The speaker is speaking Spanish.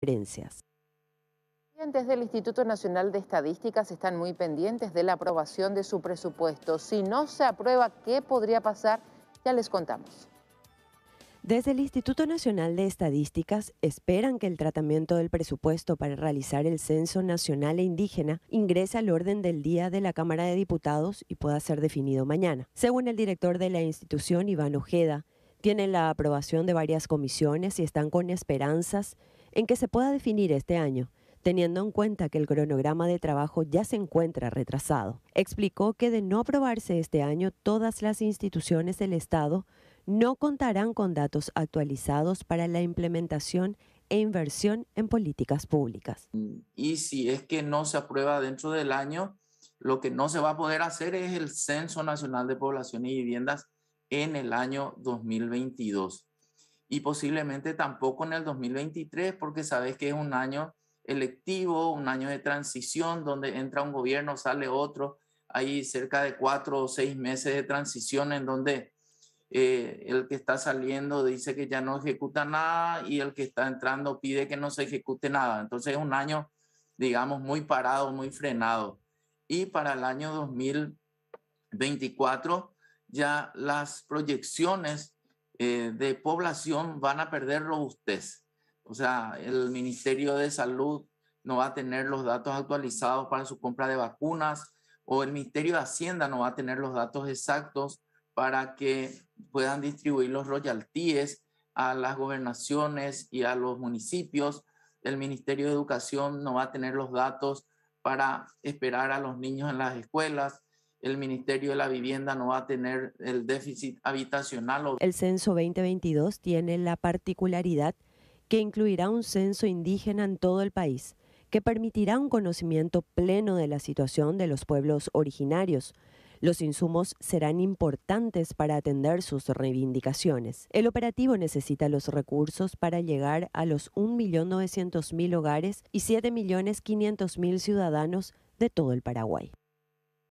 Los Estudiantes del Instituto Nacional de Estadísticas están muy pendientes de la aprobación de su presupuesto. Si no se aprueba, ¿qué podría pasar? Ya les contamos. Desde el Instituto Nacional de Estadísticas esperan que el tratamiento del presupuesto para realizar el Censo Nacional e Indígena ingrese al orden del día de la Cámara de Diputados y pueda ser definido mañana. Según el director de la institución, Iván Ojeda, tienen la aprobación de varias comisiones y están con esperanzas en que se pueda definir este año, teniendo en cuenta que el cronograma de trabajo ya se encuentra retrasado. Explicó que de no aprobarse este año, todas las instituciones del Estado no contarán con datos actualizados para la implementación e inversión en políticas públicas. Y si es que no se aprueba dentro del año, lo que no se va a poder hacer es el Censo Nacional de Población y Viviendas en el año 2022 y posiblemente tampoco en el 2023 porque sabes que es un año electivo, un año de transición donde entra un gobierno, sale otro. Hay cerca de cuatro o seis meses de transición en donde eh, el que está saliendo dice que ya no ejecuta nada y el que está entrando pide que no se ejecute nada. Entonces es un año, digamos, muy parado, muy frenado. Y para el año 2024 ya las proyecciones eh, de población van a perder robustez. O sea, el Ministerio de Salud no va a tener los datos actualizados para su compra de vacunas o el Ministerio de Hacienda no va a tener los datos exactos para que puedan distribuir los royalties a las gobernaciones y a los municipios. El Ministerio de Educación no va a tener los datos para esperar a los niños en las escuelas el Ministerio de la Vivienda no va a tener el déficit habitacional. El censo 2022 tiene la particularidad que incluirá un censo indígena en todo el país, que permitirá un conocimiento pleno de la situación de los pueblos originarios. Los insumos serán importantes para atender sus reivindicaciones. El operativo necesita los recursos para llegar a los 1.900.000 hogares y 7.500.000 ciudadanos de todo el Paraguay.